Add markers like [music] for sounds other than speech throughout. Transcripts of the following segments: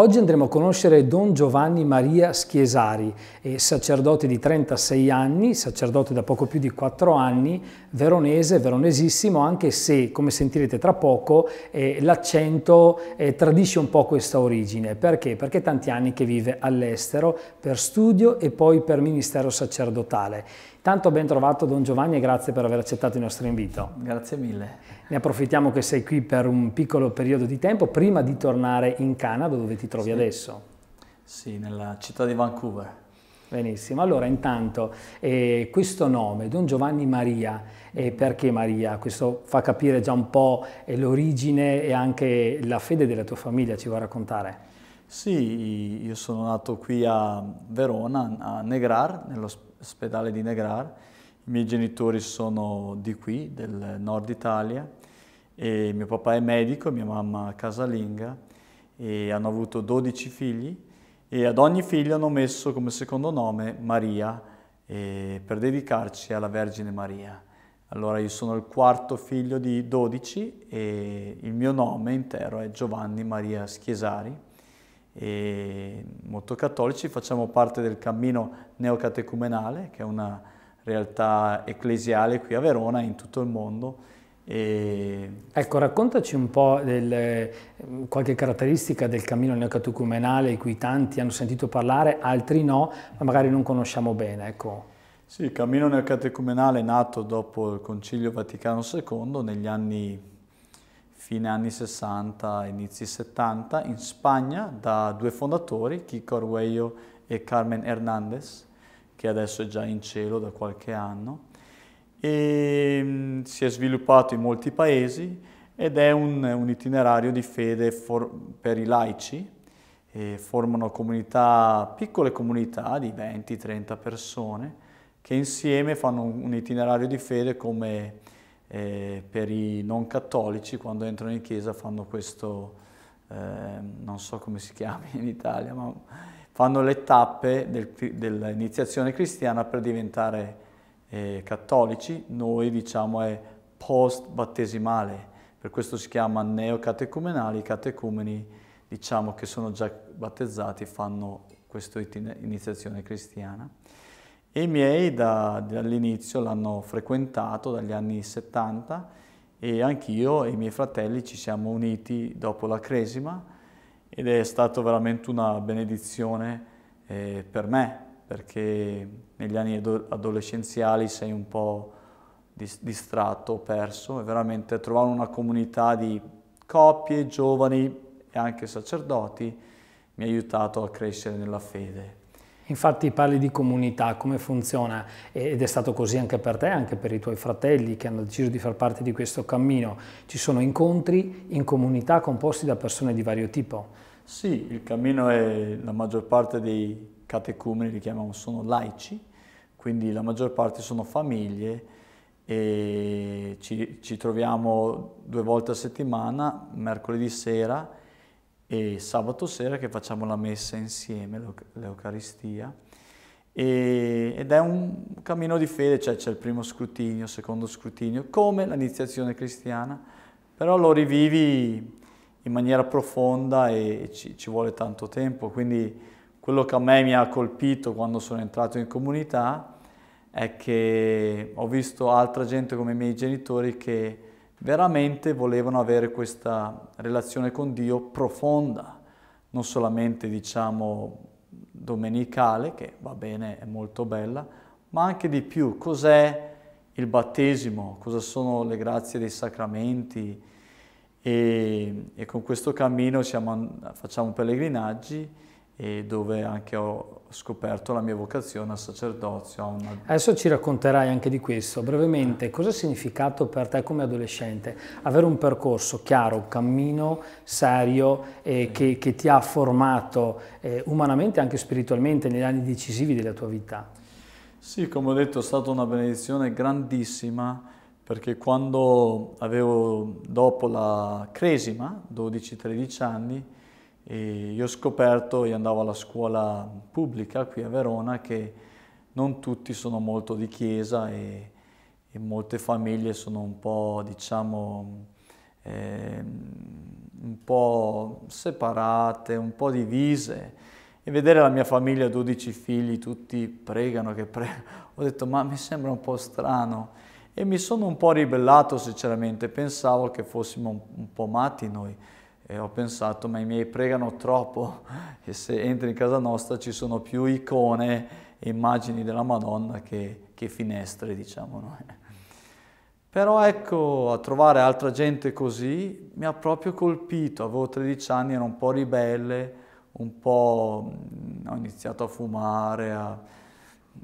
Oggi andremo a conoscere Don Giovanni Maria Schiesari, eh, sacerdote di 36 anni, sacerdote da poco più di 4 anni, veronese, veronesissimo, anche se, come sentirete tra poco, eh, l'accento eh, tradisce un po' questa origine. Perché? Perché tanti anni che vive all'estero per studio e poi per ministero sacerdotale. Tanto ben trovato Don Giovanni e grazie per aver accettato il nostro invito. Grazie mille. Ne approfittiamo che sei qui per un piccolo periodo di tempo prima di tornare in Canada dove ti trovi sì. adesso. Sì, nella città di Vancouver. Benissimo, allora intanto eh, questo nome, Don Giovanni Maria, eh, perché Maria? Questo fa capire già un po' eh, l'origine e anche la fede della tua famiglia, ci vuoi raccontare? Sì, io sono nato qui a Verona, a Negrar, nello all'ospedale di Negrar. I miei genitori sono di qui, del nord Italia, e mio papà è medico, mia mamma casalinga, e hanno avuto 12 figli e ad ogni figlio hanno messo come secondo nome Maria per dedicarci alla Vergine Maria. Allora io sono il quarto figlio di 12 e il mio nome intero è Giovanni Maria Schiesari e molto cattolici, facciamo parte del cammino neocatecumenale, che è una realtà ecclesiale qui a Verona e in tutto il mondo. E... Ecco, raccontaci un po' del, eh, qualche caratteristica del cammino neocatecumenale, di cui tanti hanno sentito parlare, altri no, ma magari non conosciamo bene. Ecco. Sì, il cammino neocatecumenale è nato dopo il Concilio Vaticano II negli anni fine anni 60, inizi 70, in Spagna da due fondatori, Kiko Arguello e Carmen Hernández, che adesso è già in cielo da qualche anno, e mm, si è sviluppato in molti paesi ed è un, un itinerario di fede for, per i laici, formano comunità, piccole comunità di 20-30 persone che insieme fanno un, un itinerario di fede come eh, per i non cattolici quando entrano in chiesa fanno questo, eh, non so come si chiama in Italia, ma fanno le tappe del, dell'iniziazione cristiana per diventare eh, cattolici, noi diciamo è post battesimale, per questo si chiama neocatecumenali, i catecumeni diciamo che sono già battezzati fanno questa iniziazione cristiana. E i miei da, dall'inizio l'hanno frequentato, dagli anni 70, e anch'io e i miei fratelli ci siamo uniti dopo la Cresima ed è stata veramente una benedizione eh, per me, perché negli anni adolescenziali sei un po' distratto, perso, e veramente trovare una comunità di coppie, giovani e anche sacerdoti mi ha aiutato a crescere nella fede. Infatti parli di comunità, come funziona? Ed è stato così anche per te, anche per i tuoi fratelli che hanno deciso di far parte di questo cammino. Ci sono incontri in comunità composti da persone di vario tipo. Sì, il cammino è la maggior parte dei catecumeni, li chiamiamo, sono laici, quindi la maggior parte sono famiglie e ci, ci troviamo due volte a settimana, mercoledì sera e sabato sera che facciamo la messa insieme, l'Eucaristia, e, ed è un cammino di fede, cioè c'è il primo scrutinio, il secondo scrutinio, come l'iniziazione cristiana, però lo rivivi in maniera profonda e ci, ci vuole tanto tempo, quindi quello che a me mi ha colpito quando sono entrato in comunità è che ho visto altra gente come i miei genitori che veramente volevano avere questa relazione con Dio profonda, non solamente diciamo domenicale, che va bene, è molto bella, ma anche di più. Cos'è il battesimo? Cosa sono le grazie dei sacramenti? E, e con questo cammino siamo, facciamo pellegrinaggi e dove anche ho scoperto la mia vocazione al sacerdozio. Una... Adesso ci racconterai anche di questo. Brevemente, eh. cosa ha significato per te come adolescente avere un percorso chiaro, un cammino serio eh, che, che, ti ha formato eh, umanamente e anche spiritualmente negli anni decisivi della tua vita? Sì, come ho detto, è stata una benedizione grandissima perché quando avevo, dopo la cresima, 12-13 anni, e io ho scoperto, io andavo alla scuola pubblica qui a Verona, che non tutti sono molto di chiesa e, e molte famiglie sono un po', diciamo, eh, un po' separate, un po' divise. E vedere la mia famiglia, 12 figli, tutti pregano che pregano, [laughs] ho detto ma mi sembra un po' strano. E mi sono un po' ribellato sinceramente, pensavo che fossimo un po' matti noi. E ho pensato, ma i miei pregano troppo [laughs] e se entri in casa nostra ci sono più icone e immagini della Madonna che, che finestre, diciamo noi. [laughs] Però ecco, a trovare altra gente così mi ha proprio colpito. Avevo 13 anni, ero un po' ribelle, un po' mm, ho iniziato a fumare, a,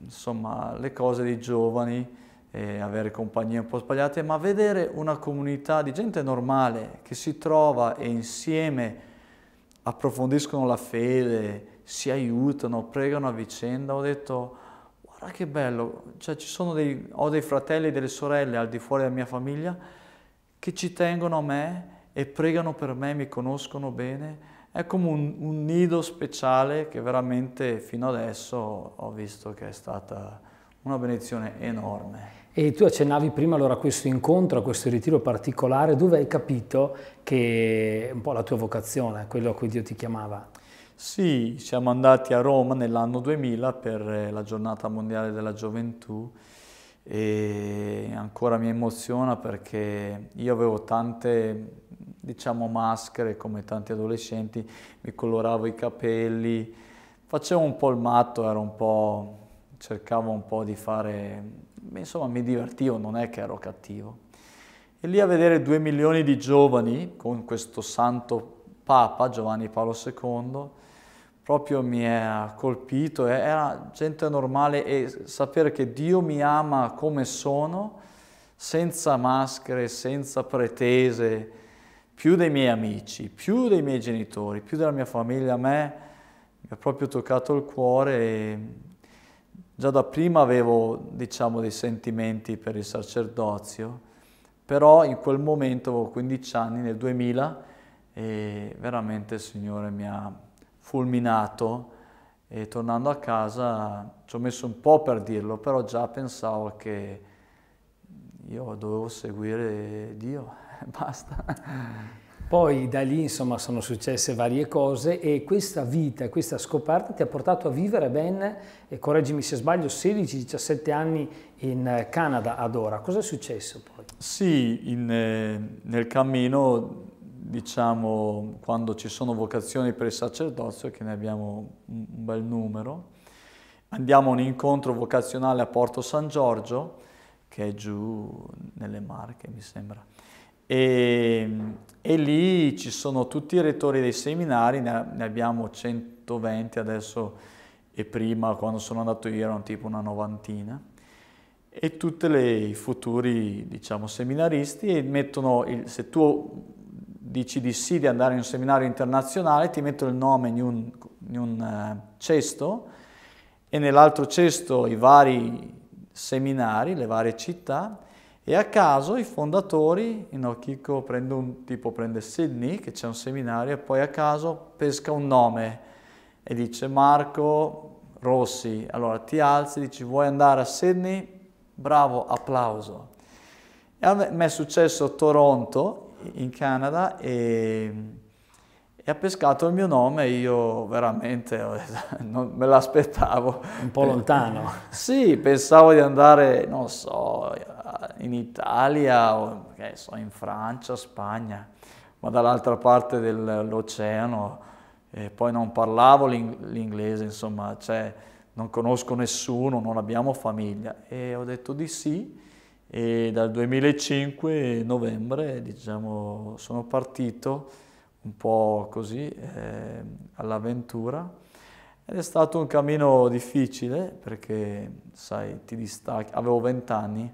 insomma, le cose dei giovani e avere compagnie un po' sbagliate, ma vedere una comunità di gente normale che si trova e insieme approfondiscono la fede, si aiutano, pregano a vicenda, ho detto guarda che bello, cioè, dei, ho dei fratelli e delle sorelle al di fuori della mia famiglia che ci tengono a me e pregano per me, mi conoscono bene, è come un, un nido speciale che veramente fino adesso ho visto che è stata una benedizione enorme. E tu accennavi prima allora a questo incontro, a questo ritiro particolare, dove hai capito che è un po' la tua vocazione, quello a cui Dio ti chiamava. Sì, siamo andati a Roma nell'anno 2000 per eh, la giornata mondiale della gioventù e ancora mi emoziona perché io avevo tante, diciamo, maschere come tanti adolescenti, mi coloravo i capelli, facevo un po' il matto, ero un po' cercavo un po' di fare, insomma mi divertivo, non è che ero cattivo. E lì a vedere due milioni di giovani con questo santo Papa Giovanni Paolo II, proprio mi ha colpito, era gente normale e sapere che Dio mi ama come sono, senza maschere, senza pretese, più dei miei amici, più dei miei genitori, più della mia famiglia, a me mi ha proprio toccato il cuore e Già da prima avevo, diciamo, dei sentimenti per il sacerdozio, però in quel momento avevo 15 anni, nel 2000, e veramente il Signore mi ha fulminato e tornando a casa ci ho messo un po' per dirlo, però già pensavo che io dovevo seguire Dio, [laughs] basta. Poi da lì insomma sono successe varie cose e questa vita, questa scoperta ti ha portato a vivere ben, e correggimi se sbaglio, 16-17 anni in Canada ad ora. Cosa è successo poi? Sì, in, eh, nel cammino diciamo quando ci sono vocazioni per il sacerdozio, che ne abbiamo un bel numero, andiamo a un incontro vocazionale a Porto San Giorgio, che è giù nelle Marche mi sembra e, e lì ci sono tutti i rettori dei seminari, ne abbiamo 120 adesso e prima quando sono andato io erano tipo una novantina e tutti i futuri diciamo seminaristi e mettono il, se tu dici di sì di andare in un seminario internazionale ti mettono il nome in un, in un uh, cesto e nell'altro cesto i vari seminari, le varie città e a caso i fondatori, no, Chico prende un tipo, prende Sydney, che c'è un seminario, e poi a caso pesca un nome e dice Marco Rossi. Allora ti alzi, dici vuoi andare a Sydney? Bravo, applauso. E a me è successo a Toronto, in Canada, e, e ha pescato il mio nome e io veramente [laughs] non me l'aspettavo. Un po' lontano. sì, pensavo di andare, non so in Italia o so, in Francia, Spagna, ma dall'altra parte dell'oceano e poi non parlavo l'inglese, insomma, cioè, non conosco nessuno, non abbiamo famiglia e ho detto di sì e dal 2005 novembre diciamo, sono partito un po' così eh, all'avventura ed è stato un cammino difficile perché sai ti distacchi avevo 20 anni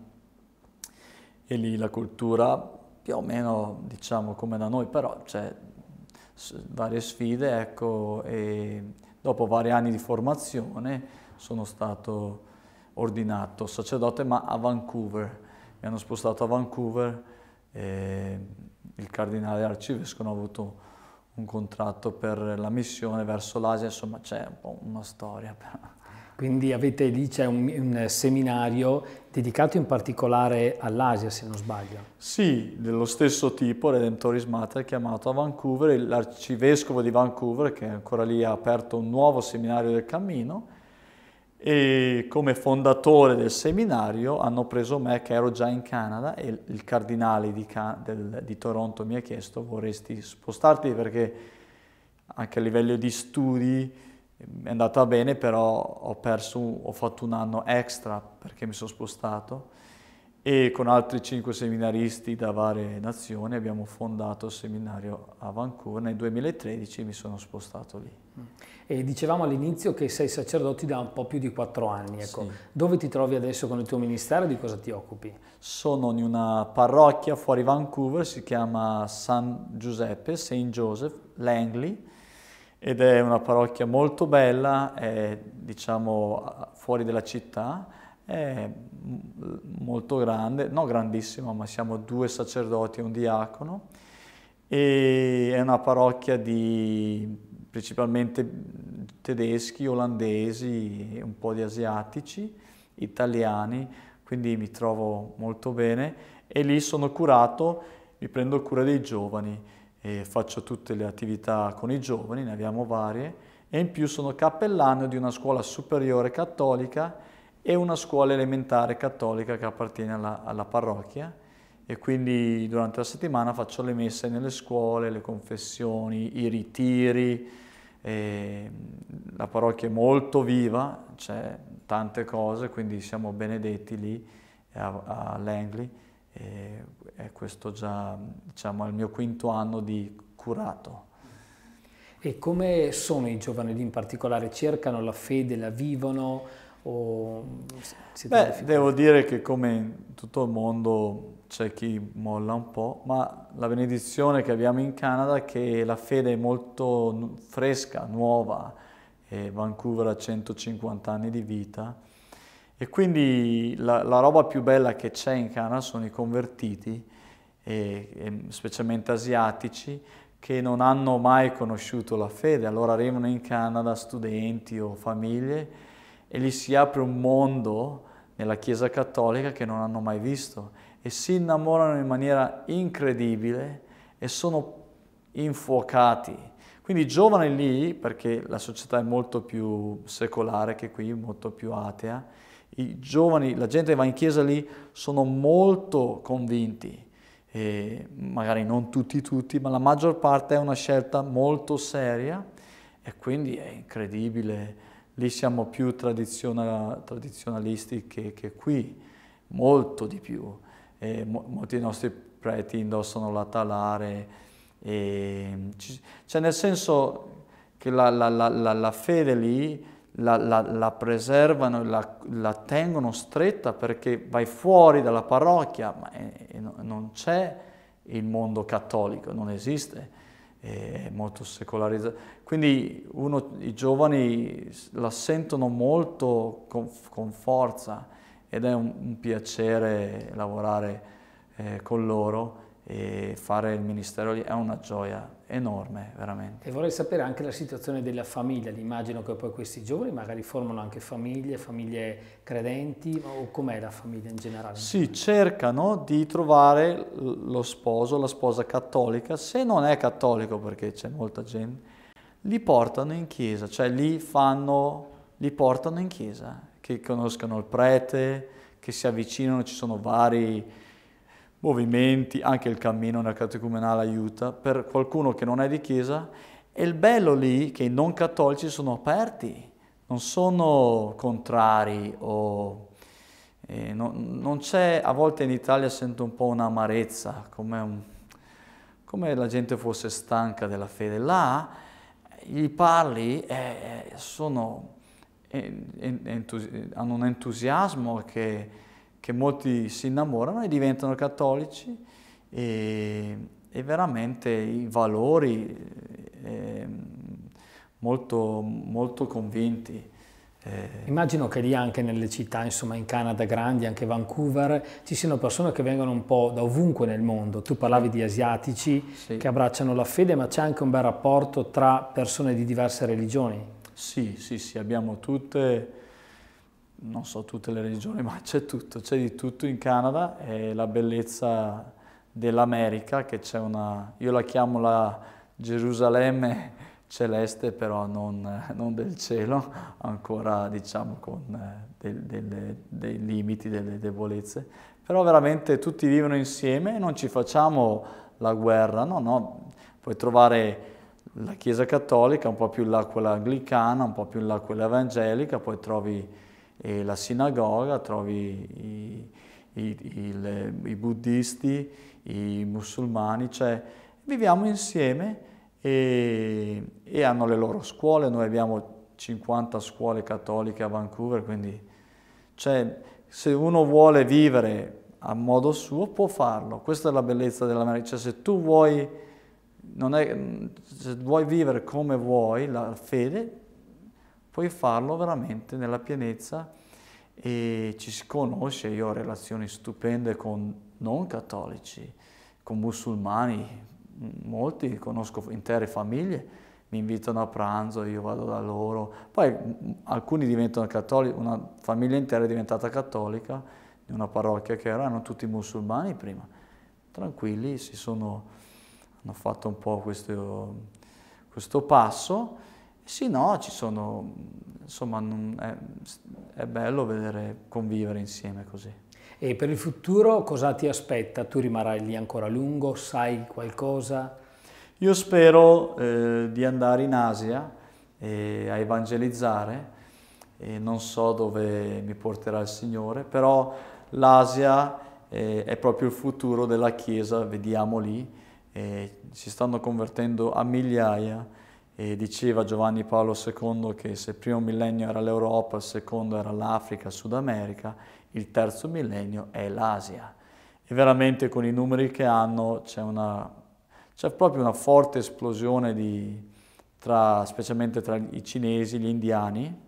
e lì la cultura più o meno diciamo come da noi, però c'è varie sfide, ecco, e dopo vari anni di formazione sono stato ordinato sacerdote, ma a Vancouver, mi hanno spostato a Vancouver, il cardinale arcivescovo ha avuto un contratto per la missione verso l'Asia, insomma c'è un po' una storia. Però. Quindi avete lì c'è un, un, seminario dedicato in particolare all'Asia, se non sbaglio. Sì, dello stesso tipo, Redemptoris Mater, chiamato a Vancouver, l'arcivescovo di Vancouver, che è ancora lì ha aperto un nuovo seminario del cammino, e come fondatore del seminario hanno preso me che ero già in Canada e il cardinale di, del, di, Toronto mi ha chiesto vorresti spostarti perché anche a livello di studi è andata bene, però ho, perso, ho fatto un anno extra perché mi sono spostato e con altri cinque seminaristi da varie nazioni abbiamo fondato il seminario a Vancouver nel 2013 mi sono spostato lì. E dicevamo all'inizio che sei sacerdote da un po' più di quattro anni, ecco. sì. dove ti trovi adesso con il tuo ministero e di cosa ti occupi? Sono in una parrocchia fuori Vancouver, si chiama San Giuseppe, St. Joseph, Langley, ed è una parrocchia molto bella, è diciamo fuori della città, è molto grande, non grandissima, ma siamo due sacerdoti e un diacono, e è una parrocchia di principalmente tedeschi, olandesi, un po' di asiatici, italiani, quindi mi trovo molto bene e lì sono curato, mi prendo cura dei giovani e faccio tutte le attività con i giovani, ne abbiamo varie, e in più sono cappellano di una scuola superiore cattolica e una scuola elementare cattolica che appartiene alla, alla parrocchia e quindi durante la settimana faccio le messe nelle scuole, le confessioni, i ritiri, la parrocchia è molto viva, c'è tante cose, quindi siamo benedetti lì a, a Langley. E è questo già, diciamo, al mio quinto anno di curato. E come sono i giovani lì in particolare? Cercano la fede, la vivono? Beh, devo dire che come in tutto il mondo c'è chi molla un po', ma la benedizione che abbiamo in Canada è che la fede è molto fresca, nuova. E Vancouver ha 150 anni di vita e quindi la, la roba più bella che c'è in Cana sono i convertiti, e, e specialmente asiatici, che non hanno mai conosciuto la fede. Allora arrivano in Canada studenti o famiglie e gli si apre un mondo nella Chiesa Cattolica che non hanno mai visto e si innamorano in maniera incredibile e sono infuocati. Quindi i giovani lì, perché la società è molto più secolare che qui, molto più atea, i giovani, la gente che va in chiesa lì, sono molto convinti. E magari non tutti tutti, ma la maggior parte è una scelta molto seria e quindi è incredibile. Lì siamo più tradizionalisti che, che, qui, molto di più. E molti dei nostri preti indossano la talare. E, cioè nel senso che la, la, la, la fede lì la, la, la preservano la, la, tengono stretta perché vai fuori dalla parrocchia, ma è, è, non c'è il mondo cattolico, non esiste, è molto secolarizzato. Quindi uno, i giovani la sentono molto con, con forza ed è un, un piacere lavorare eh, con loro e fare il ministero lì è una gioia enorme, veramente. E vorrei sapere anche la situazione della famiglia, immagino che poi questi giovani magari formano anche famiglie, famiglie credenti, o com'è la famiglia in generale? Sì, cercano di trovare lo sposo, la sposa cattolica, se non è cattolico perché c'è molta gente, li portano in chiesa, cioè li fanno, li portano in chiesa, che conoscano il prete, che si avvicinano, ci sono vari movimenti, anche il cammino nella catecumenale aiuta, per qualcuno che non è di chiesa, e il bello lì che i non cattolici sono aperti, non sono contrari o... Eh, non, non c'è, a volte in Italia sento un po' un'amarezza, come, un, come la gente fosse stanca della fede. Là gli eh, parli e eh, eh, sono, eh, entusi- hanno un entusiasmo che che molti si innamorano e diventano cattolici e, e veramente i valori eh, molto, molto convinti. Eh. Immagino che lì anche nelle città, insomma in Canada grandi, anche Vancouver, ci siano persone che vengono un po' da ovunque nel mondo. Tu parlavi di asiatici sì. che abbracciano la fede, ma c'è anche un bel rapporto tra persone di diverse religioni. Sì, sì, sì, abbiamo tutte non so tutte le regioni, ma c'è tutto, c'è di tutto in Canada è la bellezza dell'America che c'è una, io la chiamo la Gerusalemme celeste però non, non del cielo, ancora diciamo con eh, del, delle, dei limiti, delle debolezze, però veramente tutti vivono insieme e non ci facciamo la guerra, no, no, puoi trovare la Chiesa Cattolica, un po' più in là quella anglicana, un po' più in là quella evangelica, poi trovi e la sinagoga, trovi i, i, i, i buddisti, i musulmani, cioè viviamo insieme e, e, hanno le loro scuole, noi abbiamo 50 scuole cattoliche a Vancouver, quindi cioè, se uno vuole vivere a modo suo può farlo, questa è la bellezza dell'America, cioè, se tu vuoi, è, se vuoi vivere come vuoi la fede puoi farlo veramente nella pienezza e ci si conosce, io ho relazioni stupende con non cattolici, con musulmani, molti, conosco intere famiglie, mi invitano a pranzo, io vado da loro, poi alcuni diventano cattolici, una famiglia intera è diventata cattolica, di una parrocchia che erano tutti musulmani prima, tranquilli, si sono, hanno fatto un po' questo, questo passo, sì, no, ci sono, insomma, non, è, è bello vedere convivere insieme così. E per il futuro cosa ti aspetta? Tu rimarrai lì ancora a lungo? Sai qualcosa? Io spero eh, di andare in Asia eh, a evangelizzare, eh, non so dove mi porterà il Signore, però l'Asia eh, è proprio il futuro della Chiesa, vediamo lì, si stanno convertendo a migliaia e diceva Giovanni Paolo II che se il primo millennio era l'Europa, il secondo era l'Africa, Sud America, il terzo millennio è l'Asia. E veramente con i numeri che hanno c'è, una, c'è proprio una forte esplosione di, tra, specialmente tra i cinesi, gli indiani,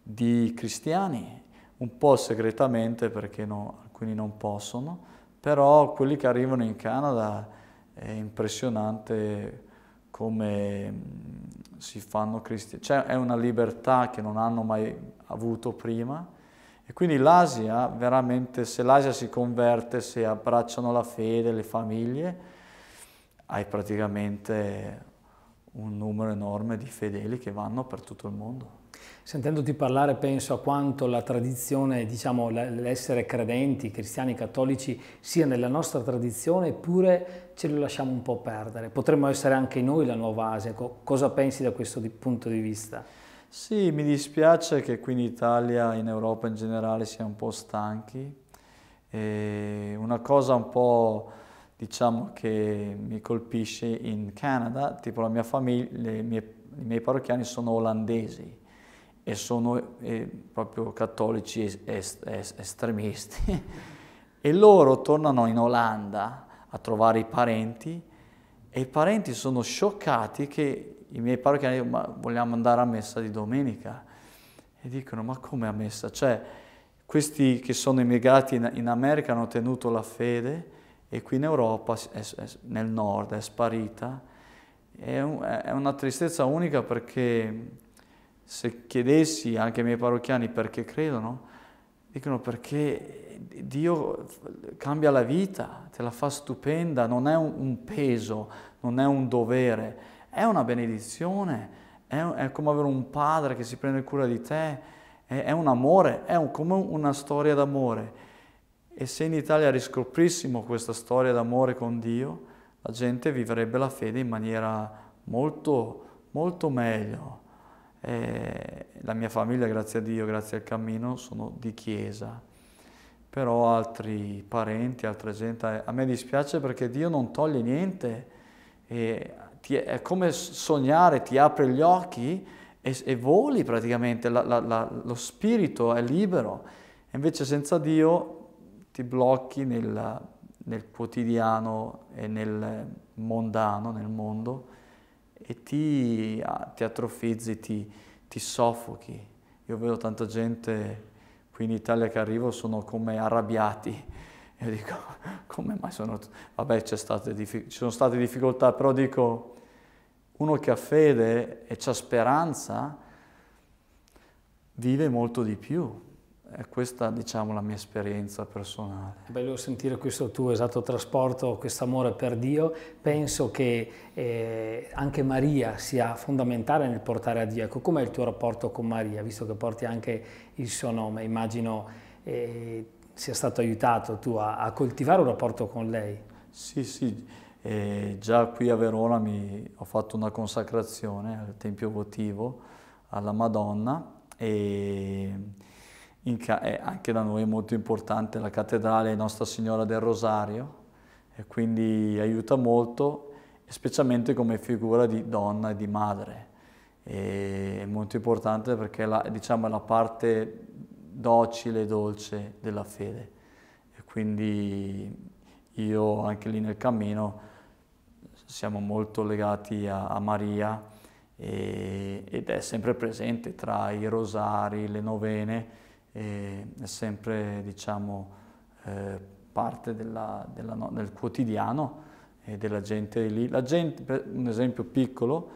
di cristiani, un po' segretamente perché no, alcuni non possono, però quelli che arrivano in Canada è impressionante come mm, si fanno cristiani. Cioè è una libertà che non hanno mai avuto prima e quindi l'Asia veramente, se l'Asia si converte, se abbracciano la fede, le famiglie, hai praticamente un numero enorme di fedeli che vanno per tutto il mondo. Sentendoti parlare penso a quanto la tradizione, diciamo l'essere credenti, cristiani, cattolici, sia nella nostra tradizione eppure ce lo lasciamo un po' perdere. Potremmo essere anche noi la nuova Asia. Cosa pensi da questo punto di vista? Sì, mi dispiace che qui in Italia, in Europa in generale, siamo un po' stanchi. E una cosa un po' diciamo che mi colpisce in Canada, tipo la mia famiglia, mie, i miei parrocchiani sono olandesi e sono eh, proprio cattolici est est estremisti [laughs] e loro tornano in Olanda a trovare i parenti e i parenti sono scioccati che i miei parenti ma vogliamo andare a messa di domenica e dicono ma come a messa? Cioè questi che sono immigrati in, in America hanno tenuto la fede e qui in Europa, è, è, nel nord, è sparita. È, un, è una tristezza unica perché se chiedessi anche ai miei parrocchiani perché credono, dicono perché Dio cambia la vita, te la fa stupenda, non è un peso, non è un dovere, è una benedizione, è, è come avere un padre che si prende cura di te, è, è un amore, è un, come una storia d'amore. E se in Italia riscoprissimo questa storia d'amore con Dio, la gente vivrebbe la fede in maniera molto, molto meglio. Eh, la mia famiglia, grazie a Dio, grazie al cammino, sono di chiesa, però altri parenti, altre gente, a me dispiace perché Dio non toglie niente, e ti, è come sognare, ti apre gli occhi e, e voli praticamente, la, la, la, lo spirito è libero, invece senza Dio ti blocchi nel, nel quotidiano e nel mondano, nel mondo e ti, ti atrofizzi, ti, ti soffochi. Io vedo tanta gente qui in Italia che arrivo sono come arrabbiati. [laughs] Io dico, come mai sono... Vabbè, ci sono state difficoltà, però dico, uno che ha fede e ha speranza vive molto di più. È questa, diciamo, la mia esperienza personale. bello sentire questo tuo esatto trasporto, questo amore per Dio. Penso che eh, anche Maria sia fondamentale nel portare a Dio. Ecco, com'è il tuo rapporto con Maria, visto che porti anche il suo nome? Immagino eh, sia stato aiutato tu a, a, coltivare un rapporto con lei. Sì, sì. E eh, già qui a Verona mi, ho fatto una consacrazione al Tempio Votivo alla Madonna e è anche da noi molto importante la cattedrale Nostra Signora del Rosario e quindi aiuta molto, specialmente come figura di donna e di madre. E è molto importante perché è la, diciamo, la parte docile e dolce della fede. E quindi io anche lì nel cammino siamo molto legati a, a Maria e, ed è sempre presente tra i rosari, le novene, è sempre diciamo, eh, parte della, della, del quotidiano e della gente lì. La gente, un esempio piccolo,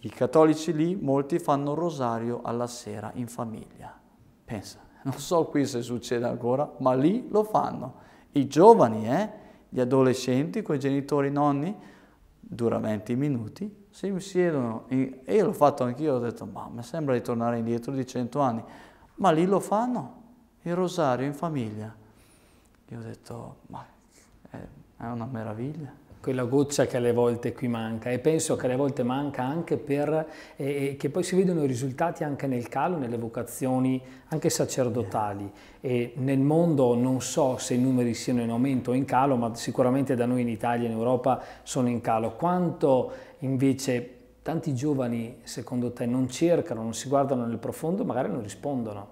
i cattolici lì molti fanno il rosario alla sera in famiglia. Pensa, [laughs] non so qui se succede ancora, ma lì lo fanno. I giovani, eh, gli adolescenti, con i genitori, i nonni, dura 20 minuti, si siedono. E io l'ho fatto anch'io, ho detto, ma mi sembra di tornare indietro di 100 anni ma lì lo fanno, il rosario in famiglia. Io ho detto, ma è, è una meraviglia quella goccia che alle volte qui manca e penso che alle volte manca anche per eh, che poi si vedono i risultati anche nel calo, nelle vocazioni anche sacerdotali e nel mondo non so se i numeri siano in aumento o in calo ma sicuramente da noi in Italia e in Europa sono in calo. Quanto invece Tanti giovani, secondo te, non cercano, non si guardano nel profondo, magari non rispondono.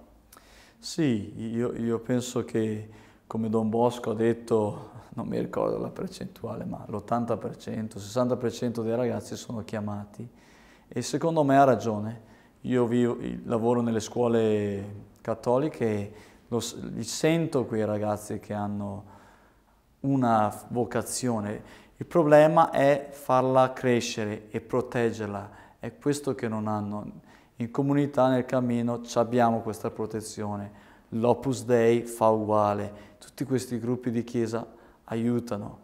Sì, io, io penso che, come Don Bosco ha detto, non mi ricordo la percentuale, ma l'80%, 60% dei ragazzi sono chiamati e secondo me ha ragione. Io vivo, lavoro nelle scuole cattoliche e lo, sento quei ragazzi che hanno una vocazione il problema è farla crescere e proteggerla. È questo che non hanno. In comunità, nel cammino, abbiamo questa protezione. L'Opus Dei fa uguale. Tutti questi gruppi di chiesa aiutano.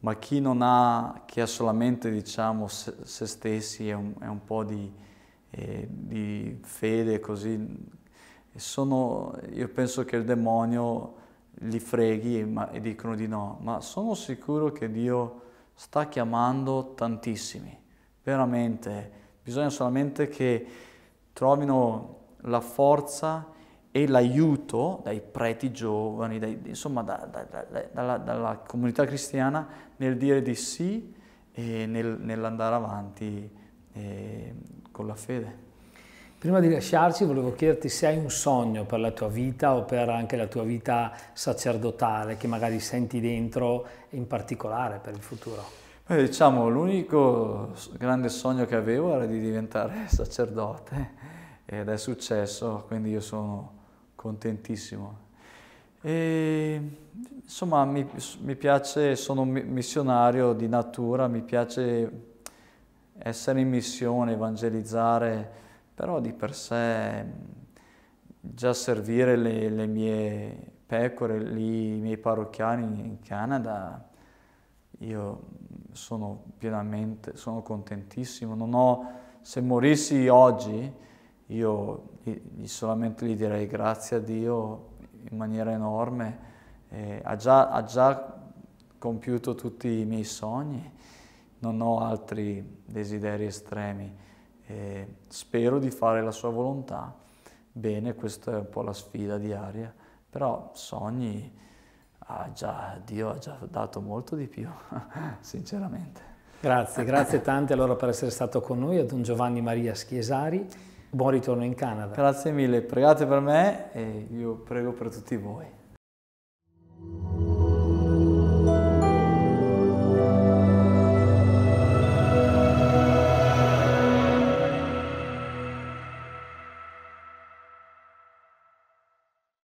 Ma chi non ha, chi ha solamente diciamo, se, se stessi e un, un, po' di, eh, di fede così, sono, io penso che il demonio li freghi e, ma, e dicono di no, ma sono sicuro che Dio sta chiamando tantissimi, veramente. Bisogna solamente che trovino la forza e l'aiuto dai preti giovani, dai, insomma da, da, da, dalla, dalla, comunità cristiana nel dire di sì e nel, nell'andare avanti eh, con la fede. Prima di lasciarci volevo chiederti se hai un sogno per la tua vita o per anche la tua vita sacerdotale che magari senti dentro in particolare per il futuro. Beh, diciamo, l'unico grande sogno che avevo era di diventare [laughs] sacerdote ed è successo, quindi io sono contentissimo. E, insomma, mi, mi piace, sono un missionario di natura, mi piace essere in missione, evangelizzare però di per sé già servire le, le mie pecore, lì, i miei parrocchiani in Canada, io sono pienamente, sono contentissimo, non ho, se morissi oggi, io solamente gli direi grazie a Dio in maniera enorme, eh, ha, già, ha già compiuto tutti i miei sogni, non ho altri desideri estremi e spero di fare la sua volontà. Bene, questa è un po' la sfida diaria, però sogni, ah già, Dio ha già dato molto di più, [laughs] sinceramente. Grazie, grazie tante allora per essere stato con noi, a Don Giovanni Maria Schiesari. Buon ritorno in Canada. Grazie mille, pregate per me e io prego per tutti voi.